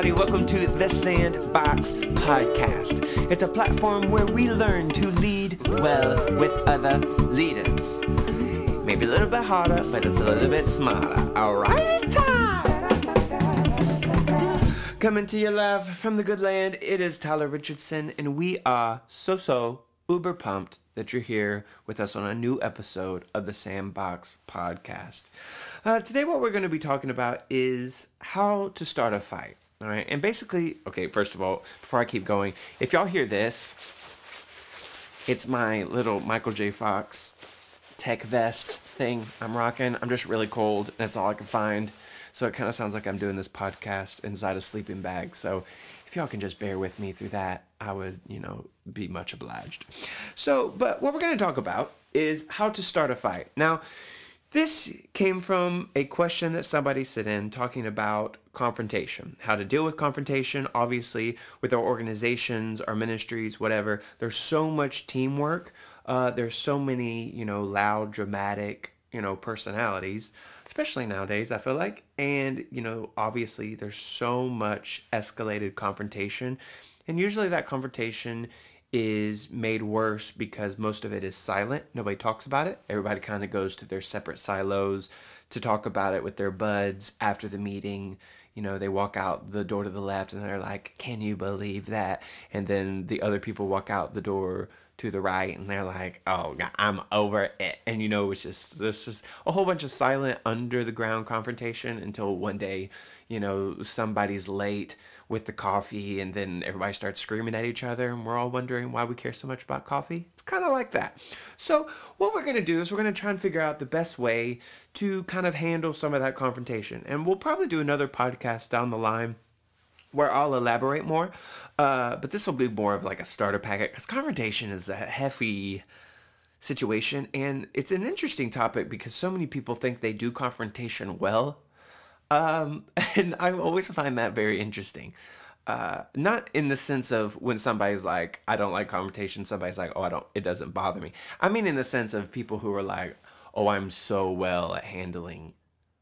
everybody. Welcome to the Sandbox Podcast. It's a platform where we learn to lead well with other leaders. Maybe a little bit harder, but it's a little bit smarter. All right. Coming to your live from the good land, it is Tyler Richardson, and we are so so uber pumped that you're here with us on a new episode of the Sandbox Podcast. Uh, today, what we're going to be talking about is how to start a fight. All right, and basically, okay, first of all, before I keep going, if y'all hear this, it's my little Michael J. Fox tech vest thing I'm rocking. I'm just really cold, and that's all I can find. So it kind of sounds like I'm doing this podcast inside a sleeping bag. So if y'all can just bear with me through that, I would, you know, be much obliged. So, but what we're going to talk about is how to start a fight. Now, this came from a question that somebody sent in talking about confrontation, how to deal with confrontation. Obviously, with our organizations, our ministries, whatever, there's so much teamwork. Uh, there's so many, you know, loud, dramatic, you know, personalities, especially nowadays, I feel like. And, you know, obviously, there's so much escalated confrontation. And usually that confrontation is made worse because most of it is silent. Nobody talks about it. Everybody kind of goes to their separate silos to talk about it with their buds after the meeting. You know, they walk out the door to the left and they're like, Can you believe that? And then the other people walk out the door to the right and they're like, Oh, God, I'm over it. And you know, it's just, there's just a whole bunch of silent under the ground confrontation until one day, you know, somebody's late with the coffee, and then everybody starts screaming at each other, and we're all wondering why we care so much about coffee. It's kind of like that. So, what we're going to do is we're going to try and figure out the best way to kind of handle some of that confrontation. And we'll probably do another podcast down the line where I'll elaborate more. Uh, but this will be more of like a starter packet because confrontation is a hefty situation and it's an interesting topic because so many people think they do confrontation well um, and I always find that very interesting. Uh, not in the sense of when somebody's like, I don't like confrontation, somebody's like, oh, I don't, it doesn't bother me. I mean, in the sense of people who are like, oh, I'm so well at handling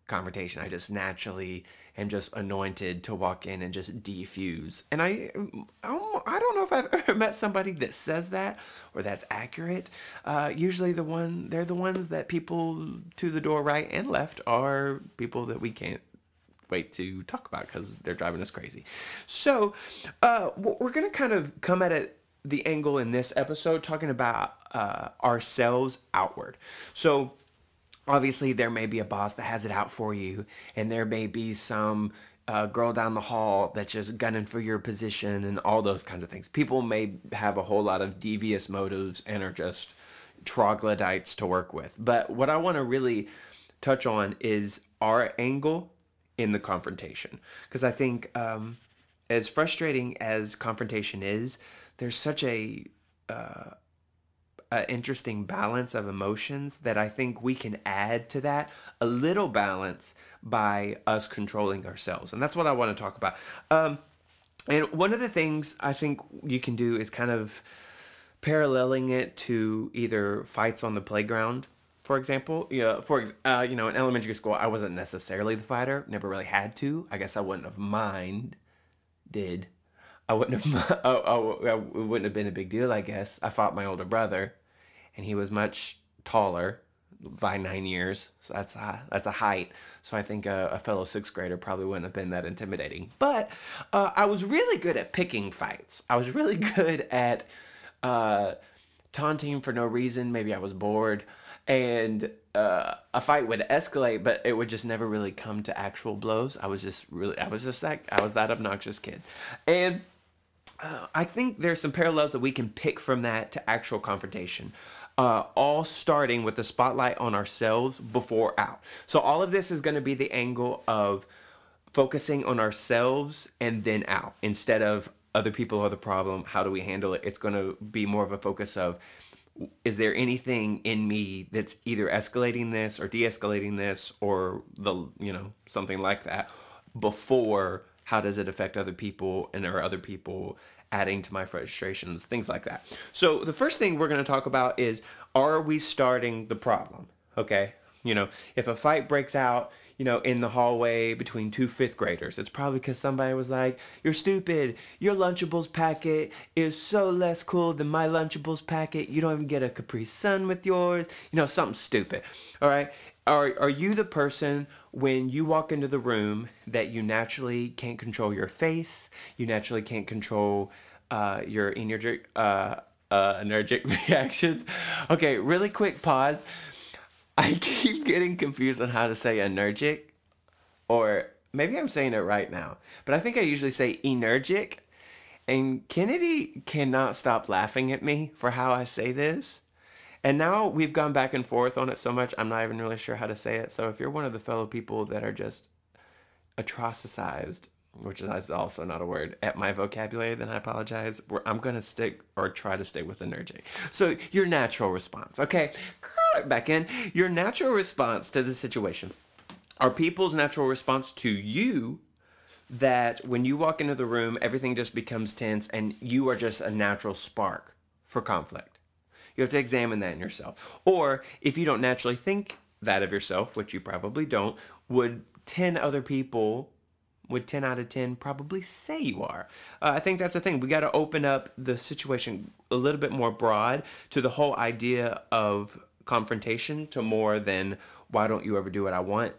confrontation. I just naturally am just anointed to walk in and just defuse. And I, mm, um, I don't, know if I've ever met somebody that says that or that's accurate. Uh, usually, the one they're the ones that people to the door right and left are people that we can't wait to talk about because they're driving us crazy. So, uh, we're going to kind of come at it the angle in this episode talking about uh, ourselves outward. So, obviously, there may be a boss that has it out for you, and there may be some uh, girl down the hall that's just gunning for your position and all those kinds of things. People may have a whole lot of devious motives and are just troglodytes to work with. But what I want to really touch on is our angle in the confrontation. Because I think, um, as frustrating as confrontation is, there's such a, uh, a interesting balance of emotions that I think we can add to that a little balance by us controlling ourselves, and that's what I want to talk about. Um, and one of the things I think you can do is kind of paralleling it to either fights on the playground for example, yeah, for uh, you know, in elementary school, I wasn't necessarily the fighter. Never really had to. I guess I wouldn't have mind. Did I wouldn't have? I, I, I wouldn't have been a big deal. I guess I fought my older brother, and he was much taller by nine years. So that's a, that's a height. So I think a, a fellow sixth grader probably wouldn't have been that intimidating. But uh, I was really good at picking fights. I was really good at uh, taunting for no reason. Maybe I was bored and uh, a fight would escalate, but it would just never really come to actual blows. I was just really, I was just that, I was that obnoxious kid, and uh, I think there's some parallels that we can pick from that to actual confrontation. Uh, all starting with the spotlight on ourselves before out. So all of this is going to be the angle of focusing on ourselves and then out instead of other people are the problem. How do we handle it? It's going to be more of a focus of is there anything in me that's either escalating this or de-escalating this or the you know something like that before how does it affect other people and are other people adding to my frustrations things like that so the first thing we're going to talk about is are we starting the problem okay you know if a fight breaks out you know, in the hallway between two fifth graders. It's probably because somebody was like, You're stupid. Your Lunchables packet is so less cool than my Lunchables packet. You don't even get a Capri Sun with yours. You know, something stupid. All right. Are, are you the person when you walk into the room that you naturally can't control your face? You naturally can't control uh, your energy. Uh, uh, energetic reactions. Okay, really quick pause. I keep getting confused on how to say energic or maybe I'm saying it right now, but I think I usually say energic. And Kennedy cannot stop laughing at me for how I say this. And now we've gone back and forth on it so much, I'm not even really sure how to say it. So if you're one of the fellow people that are just atrocicized, which is also not a word, at my vocabulary, then I apologize. I'm going to stick or try to stay with "energetic." So your natural response, okay? back in, your natural response to the situation are people's natural response to you that when you walk into the room, everything just becomes tense and you are just a natural spark for conflict. You have to examine that in yourself. Or if you don't naturally think that of yourself, which you probably don't, would 10 other people would 10 out of 10 probably say you are. Uh, I think that's the thing. We got to open up the situation a little bit more broad to the whole idea of confrontation to more than why don't you ever do what I want?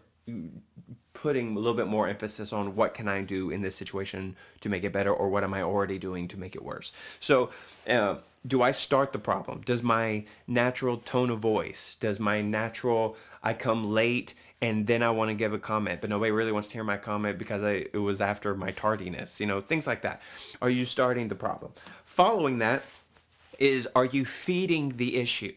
Putting a little bit more emphasis on what can I do in this situation to make it better or what am I already doing to make it worse? So, uh, do I start the problem? Does my natural tone of voice, does my natural, I come late and then I want to give a comment, but nobody really wants to hear my comment because I, it was after my tardiness, you know, things like that. Are you starting the problem? Following that is, are you feeding the issue?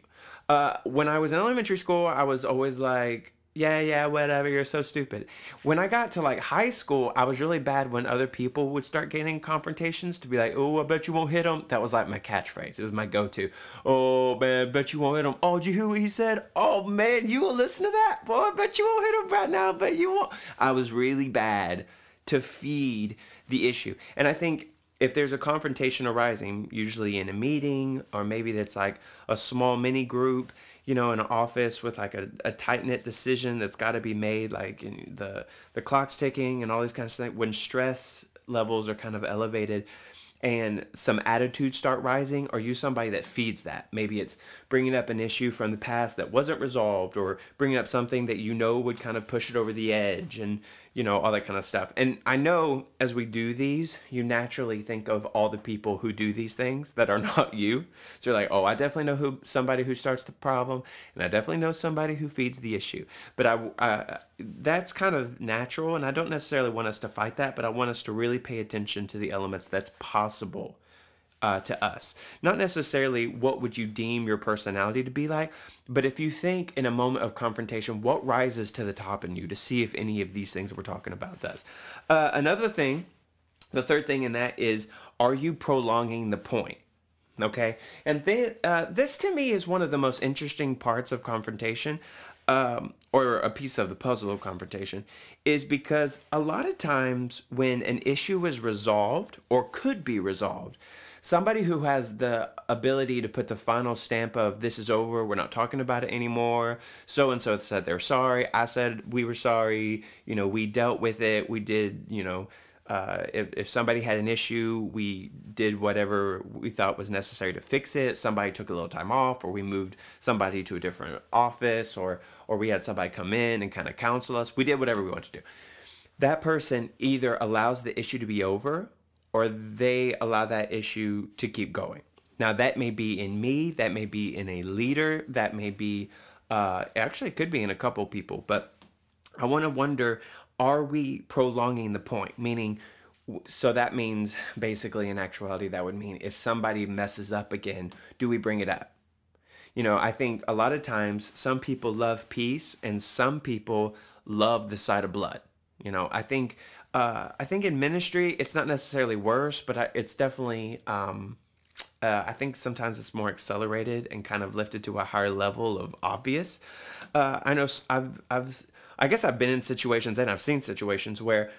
Uh, when I was in elementary school, I was always like, yeah, yeah, whatever, you're so stupid. When I got to like high school, I was really bad when other people would start getting confrontations to be like, oh, I bet you won't hit him. That was like my catchphrase. It was my go to. Oh, man, bet you won't hit him. Oh, jeez, you hear what he said? Oh, man, you will listen to that? Boy, I bet you won't hit him right now, but you won't. I was really bad to feed the issue. And I think if there's a confrontation arising, usually in a meeting or maybe that's like a small mini group, you know, in an office with like a, a tight knit decision that's got to be made, like the the clock's ticking and all these kinds of things. When stress levels are kind of elevated, and some attitudes start rising, are you somebody that feeds that? Maybe it's bringing up an issue from the past that wasn't resolved, or bringing up something that you know would kind of push it over the edge, and you know, all that kind of stuff. And I know as we do these, you naturally think of all the people who do these things that are not you. So you're like, oh, I definitely know who somebody who starts the problem, and I definitely know somebody who feeds the issue. But I, I that's kind of natural, and I don't necessarily want us to fight that, but I want us to really pay attention to the elements that's possible uh, to us. Not necessarily what would you deem your personality to be like, but if you think in a moment of confrontation, what rises to the top in you to see if any of these things we're talking about does. Uh, another thing, the third thing in that is, are you prolonging the point? Okay, and th- uh, this to me is one of the most interesting parts of confrontation, um, or a piece of the puzzle of confrontation, is because a lot of times when an issue is resolved or could be resolved, somebody who has the ability to put the final stamp of this is over, we're not talking about it anymore. So and so said they're sorry. I said we were sorry. You know, we dealt with it. We did, you know, uh, if, if somebody had an issue, we did whatever we thought was necessary to fix it. Somebody took a little time off, or we moved somebody to a different office, or or we had somebody come in and kind of counsel us. We did whatever we wanted to do. That person either allows the issue to be over, or they allow that issue to keep going. Now, that may be in me, that may be in a leader, that may be, uh, actually, it could be in a couple people, but I want to wonder are we prolonging the point? Meaning, so that means basically in actuality, that would mean if somebody messes up again, do we bring it up? You know, I think a lot of times some people love peace and some people love the sight of blood. You know, I think uh, I think in ministry, it's not necessarily worse, but I, it's definitely, um, uh, I think sometimes it's more accelerated and kind of lifted to a higher level of obvious. Uh, I know I've, I've, I guess I've been in situations and I've seen situations where,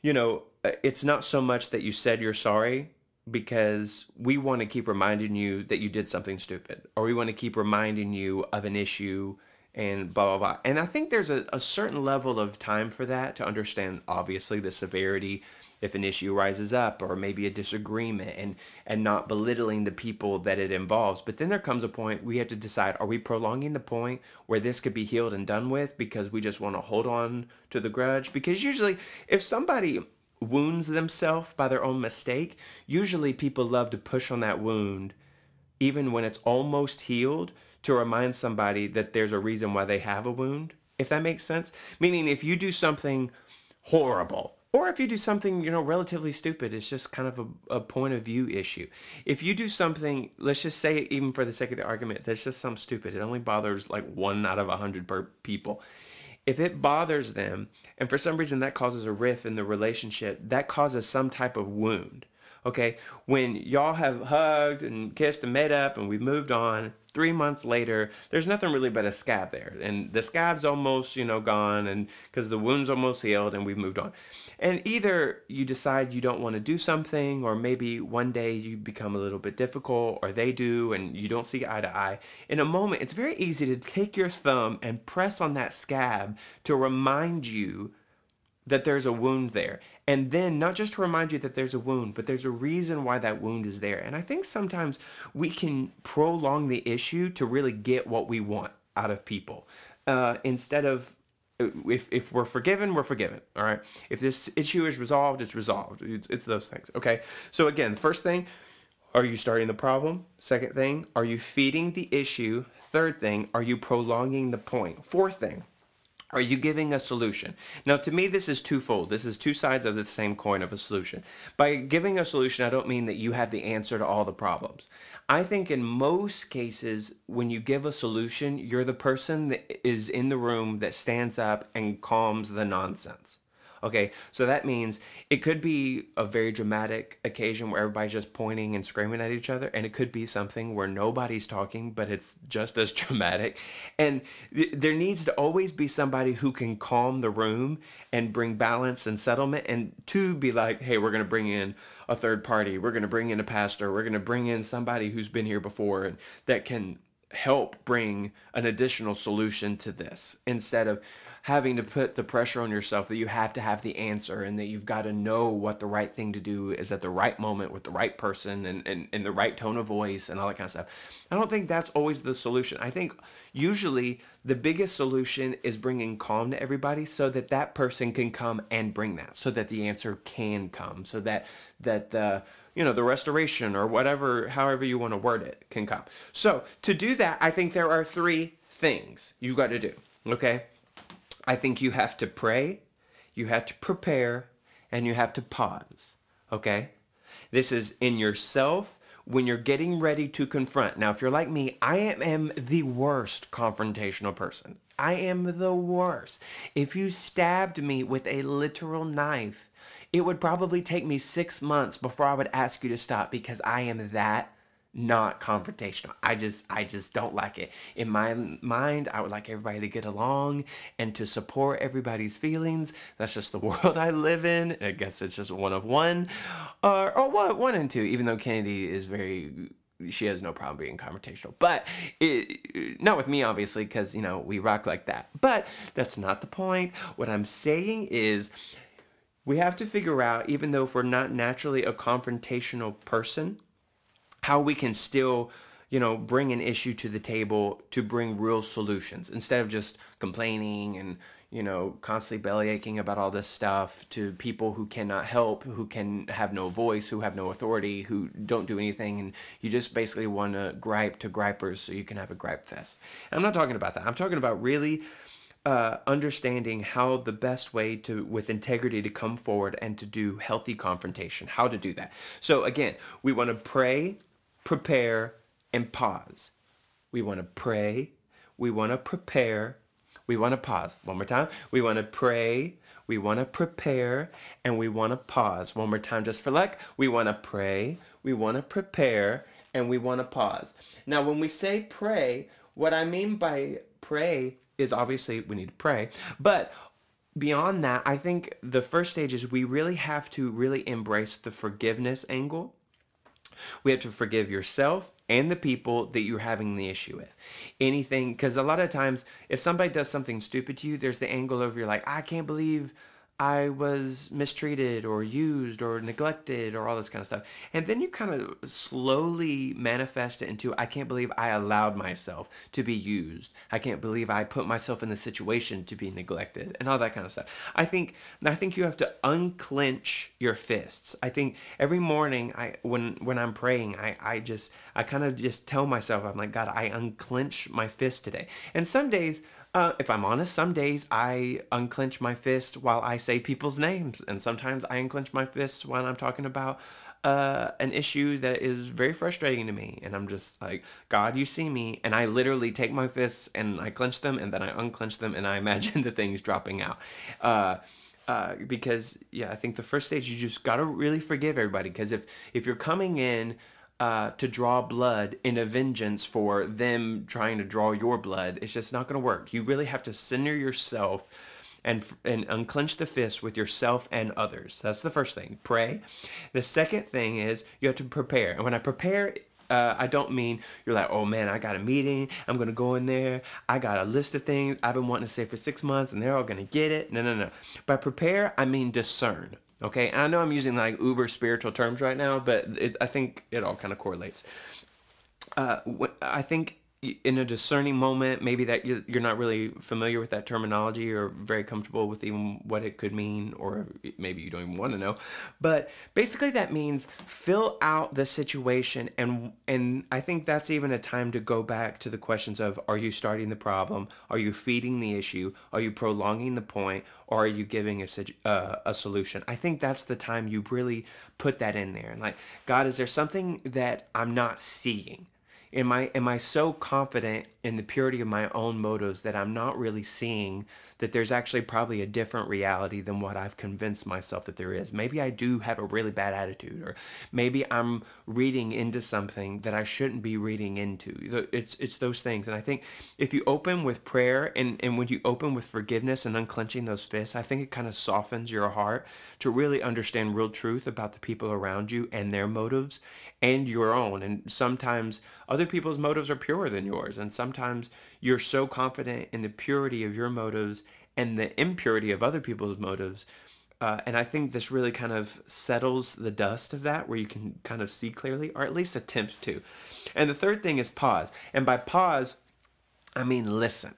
you know, uh, it's not so much that you said you're sorry because we want to keep reminding you that you did something stupid or we want to keep reminding you of an issue and blah blah blah. And I think there's a, a certain level of time for that to understand obviously the severity if an issue rises up or maybe a disagreement and and not belittling the people that it involves but then there comes a point we have to decide are we prolonging the point where this could be healed and done with because we just want to hold on to the grudge because usually if somebody wounds themselves by their own mistake usually people love to push on that wound even when it's almost healed to remind somebody that there's a reason why they have a wound, if that makes sense. Meaning, if you do something horrible, or if you do something, you know, relatively stupid, it's just kind of a, a point of view issue. If you do something, let's just say, even for the sake of the argument, that's just some stupid. It only bothers like one out of a hundred per people if it bothers them and for some reason that causes a rift in the relationship that causes some type of wound Okay, when y'all have hugged and kissed and made up and we moved on, three months later, there's nothing really but a scab there. And the scab's almost, you know, gone and because the wound's almost healed and we've moved on. And either you decide you don't want to do something, or maybe one day you become a little bit difficult, or they do, and you don't see eye to eye. In a moment, it's very easy to take your thumb and press on that scab to remind you that there's a wound there. And then not just to remind you that there's a wound, but there's a reason why that wound is there. And I think sometimes we can prolong the issue to really get what we want out of people uh, instead of uh, if, if we're forgiven, we're forgiven. All right. If this issue is resolved, it's resolved. It's, it's those things. Okay. So, again, first thing, are you starting the problem? Second thing, are you feeding the issue? Third thing, are you prolonging the point? Fourth thing, are you giving a solution? Now, to me, this is twofold. This is two sides of the same coin of a solution. By giving a solution, I don't mean that you have the answer to all the problems. I think in most cases, when you give a solution, you're the person that is in the room that stands up and calms the nonsense. Okay, so that means it could be a very dramatic occasion where everybody's just pointing and screaming at each other, and it could be something where nobody's talking, but it's just as dramatic. And th- there needs to always be somebody who can calm the room and bring balance and settlement, and to be like, hey, we're going to bring in a third party, we're going to bring in a pastor, we're going to bring in somebody who's been here before and that can help bring an additional solution to this instead of having to put the pressure on yourself that you have to have the answer and that you've got to know what the right thing to do is at the right moment with the right person and, and, and the right tone of voice and all that kind of stuff. I don't think that's always the solution. I think usually the biggest solution is bringing calm to everybody so that that person can come and bring that so that the answer can come so that that the you know, the restoration or whatever, however you want to word it can come. So to do that, I think there are three things you got to do. Okay. I think you have to pray, you have to prepare, and you have to pause. Okay. This is in yourself when you're getting ready to confront. Now, if you're like me, I am, am, the worst confrontational person. I am the worst. If you stabbed me with a literal knife, it would probably take me six months before I would ask you to stop because I am that not confrontational. I just I just don't like it. In my mind, I would like everybody to get along and to support everybody's feelings. That's just the world I live in. I guess it's just one of one, or or what one and two. Even though Kennedy is very she has no problem being confrontational. But it, not with me, obviously, because, you know, we rock like that. But that's not the point. What I'm saying is we have to figure out, even though if we're not naturally a confrontational person, how we can still you know, bring an issue to the table to bring real solutions instead of just complaining and, you know, constantly bellyaching about all this stuff to people who cannot help, who can have no voice, who have no authority, who don't do anything. And you just basically want to gripe to gripers so you can have a gripe fest. And I'm not talking about that. I'm talking about really uh, understanding how the best way to with integrity to come forward and to do healthy confrontation how to do that so again we want to pray prepare and pause we want to pray we want to prepare we want to pause one more time we want to pray we want to prepare and we want to pause one more time just for luck we want to pray we want to prepare and we want to pause now when we say pray what i mean by pray is obviously we need to pray, but beyond that, I think the first stage is we really have to really embrace the forgiveness angle. We have to forgive yourself and the people that you're having the issue with. Anything, because a lot of times, if somebody does something stupid to you, there's the angle of you're like, I can't believe I was mistreated or used or neglected or all this kind of stuff. And then you kind of slowly manifest it into I can't believe I allowed myself to be used. I can't believe I put myself in the situation to be neglected and all that kind of stuff. I think I think you have to unclench your fists. I think every morning I when when I'm praying, I I just I kind of just tell myself I'm like God, I unclench my fist today. And some days uh, if I'm honest, some days I unclench my fist while I say people's names, and sometimes I unclench my fist when I'm talking about uh, an issue that is very frustrating to me. And I'm just like, God, you see me. And I literally take my fists and I clench them and then I unclench them and I imagine the things dropping out. Uh, uh, because yeah, I think the first stage you just gotta really forgive everybody. Because if if you're coming in uh, to draw blood in a vengeance for them trying to draw your blood. It's just not going to work. You really have to center yourself and and unclench the fist with yourself and others. That's the first thing. Pray. The second thing is you have to prepare. And when I prepare, uh, I don't mean you're like, oh man, I got a meeting. I'm going to go in there. I got a list of things I've been wanting to say for six months and they're all going to get it. No, no, no. By prepare, I mean discern. Okay, and I know I'm using like uber spiritual terms right now, but it, I think it all kind of correlates. Uh, I think in a discerning moment, maybe that you're not really familiar with that terminology or very comfortable with even what it could mean, or maybe you don't even want to know. But basically, that means fill out the situation, and and I think that's even a time to go back to the questions of: Are you starting the problem? Are you feeding the issue? Are you prolonging the point? Or are you giving a uh, a solution? I think that's the time you really put that in there, and like, God, is there something that I'm not seeing? am I am I so confident in the purity of my own motives that I'm not really seeing that there's actually probably a different reality than what I've convinced myself that there is. Maybe I do have a really bad attitude or maybe I'm reading into something that I shouldn't be reading into. It's it's those things and I think if you open with prayer and and when you open with forgiveness and unclenching those fists, I think it kind of softens your heart to really understand real truth about the people around you and their motives and your own. And sometimes other people's motives are purer than yours. And sometimes you're so confident in the purity of your motives and the impurity of other people's motives. Uh, and I think this really kind of settles the dust of that where you can kind of see clearly, or at least attempt to. And the third thing is pause. And by pause, I mean listen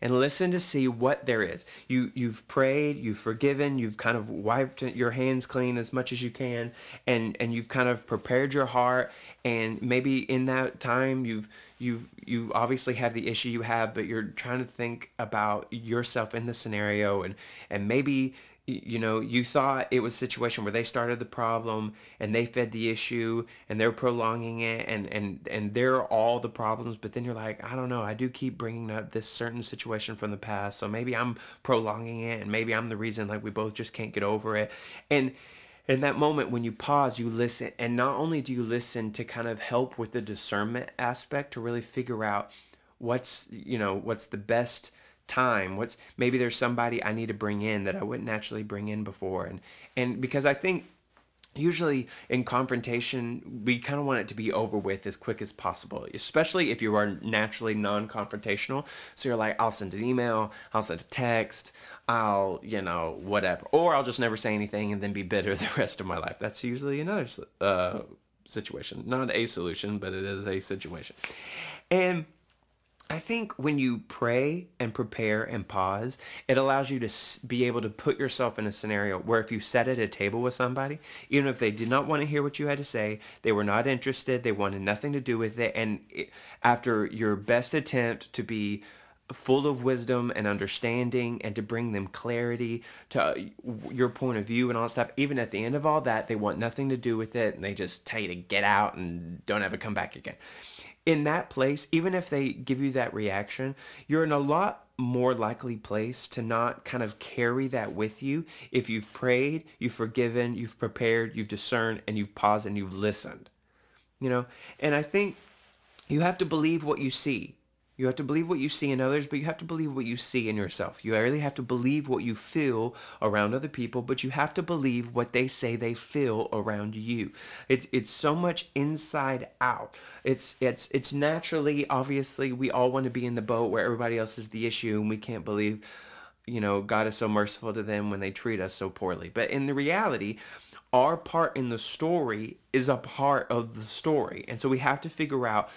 and listen to see what there is. You you've prayed, you've forgiven, you've kind of wiped your hands clean as much as you can, and and you've kind of prepared your heart. And maybe in that time, you've you've you obviously have the issue you have, but you're trying to think about yourself in the scenario, and and maybe you know, you thought it was a situation where they started the problem and they fed the issue and they're prolonging it and and and they're all the problems. But then you're like, I don't know, I do keep bringing up this certain situation from the past, so maybe I'm prolonging it and maybe I'm the reason like we both just can't get over it. And in that moment when you pause, you listen, and not only do you listen to kind of help with the discernment aspect to really figure out what's you know what's the best time what's maybe there's somebody i need to bring in that i wouldn't naturally bring in before and and because i think usually in confrontation we kind of want it to be over with as quick as possible especially if you are naturally non-confrontational so you're like i'll send an email i'll send a text i'll you know whatever or i'll just never say anything and then be bitter the rest of my life that's usually another uh, situation not a solution but it is a situation and I think when you pray and prepare and pause, it allows you to be able to put yourself in a scenario where if you sat at a table with somebody, even if they did not want to hear what you had to say, they were not interested, they wanted nothing to do with it, and it, after your best attempt to be full of wisdom and understanding and to bring them clarity to uh, your point of view and all that stuff even at the end of all that they want nothing to do with it and they just tell you to get out and don't ever come back again in that place, even if they give you that reaction, you're in a lot more likely place to not kind of carry that with you if you've prayed, you've forgiven, you've prepared, you've discerned, and you've paused and you've listened. You know, and I think you have to believe what you see. You have to believe what you see in others, but you have to believe what you see in yourself. You really have to believe what you feel around other people, but you have to believe what they say they feel around you. It's it's so much inside out. It's it's it's naturally obviously we all want to be in the boat where everybody else is the issue and we can't believe you know God is so merciful to them when they treat us so poorly. But in the reality, our part in the story is a part of the story. And so we have to figure out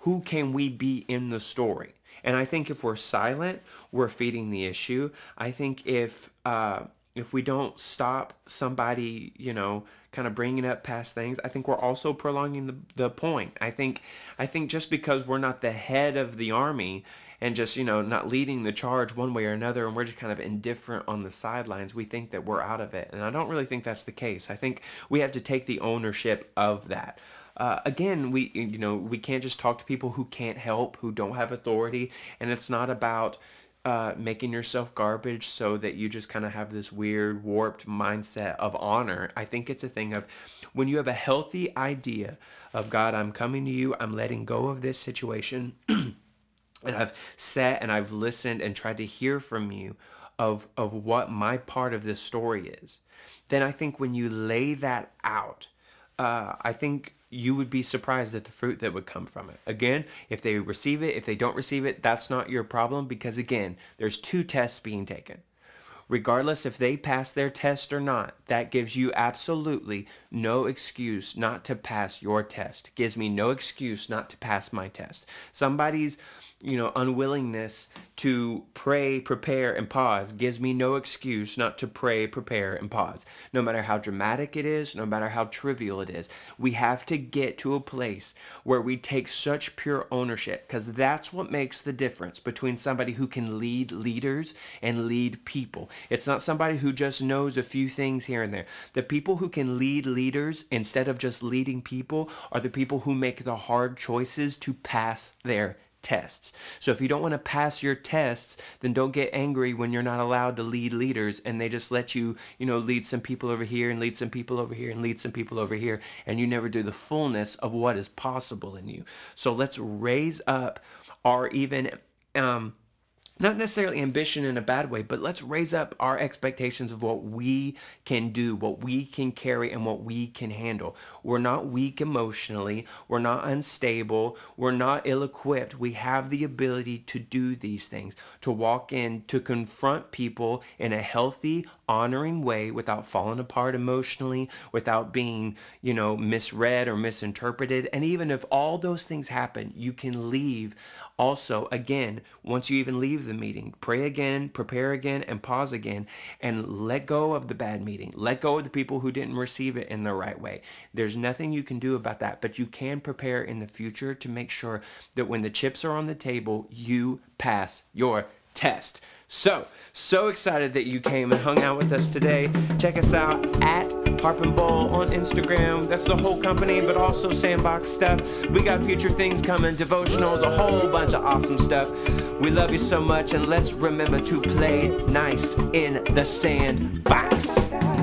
who can we be in the story? And I think if we're silent, we're feeding the issue. I think if uh, if we don't stop somebody, you know, kind of bringing up past things, I think we're also prolonging the, the point. I think I think just because we're not the head of the army and just you know not leading the charge one way or another, and we're just kind of indifferent on the sidelines, we think that we're out of it, and I don't really think that's the case. I think we have to take the ownership of that uh, again, we you know we can't just talk to people who can't help, who don't have authority, and it's not about uh, making yourself garbage so that you just kind of have this weird warped mindset of honor. I think it's a thing of when you have a healthy idea of God, I'm coming to you, I'm letting go of this situation, and I've sat and I've listened and tried to hear from you of of what my part of this story is. Then I think when you lay that out, uh, I think you would be surprised at the fruit that would come from it. Again, if they receive it, if they don't receive it, that's not your problem because, again, there's two tests being taken. Regardless if they pass their test or not, that gives you absolutely no excuse not to pass your test. gives me no excuse not to pass my test. Somebody's you know, unwillingness to pray, prepare, and pause gives me no excuse not to pray, prepare, and pause. No matter how dramatic it is, no matter how trivial it is, we have to get to a place where we take such pure ownership because that's what makes the difference between somebody who can lead leaders and lead people. It's not somebody who just knows a few things here and there. The people who can lead leaders instead of just leading people are the people who make the hard choices to pass their tests. So if you don't want to pass your tests, then don't get angry when you're not allowed to lead leaders and they just let you, you know, lead some people over here and lead some people over here and lead some people over here and you never do the fullness of what is possible in you. So let's raise up our even um not necessarily ambition in a bad way, but let's raise up our expectations of what we can do, what we can carry, and what we can handle. We're not weak emotionally. We're not unstable. We're not ill equipped. We have the ability to do these things, to walk in, to confront people in a healthy, honoring way without falling apart emotionally, without being, you know, misread or misinterpreted. And even if all those things happen, you can leave also, again, once you even leave the meeting. Pray again, prepare again, and pause again, and let go of the bad meeting. Let go of the people who didn't receive it in the right way. There's nothing you can do about that, but you can prepare in the future to make sure that when the chips are on the table, you pass your test. So, so excited that you came and hung out with us today. Check us out at Harp and Bowl on Instagram. That's the whole company, but also sandbox stuff. We got future things coming, devotionals, a whole bunch of awesome stuff. We love you so much, and let's remember to play nice in the sandbox.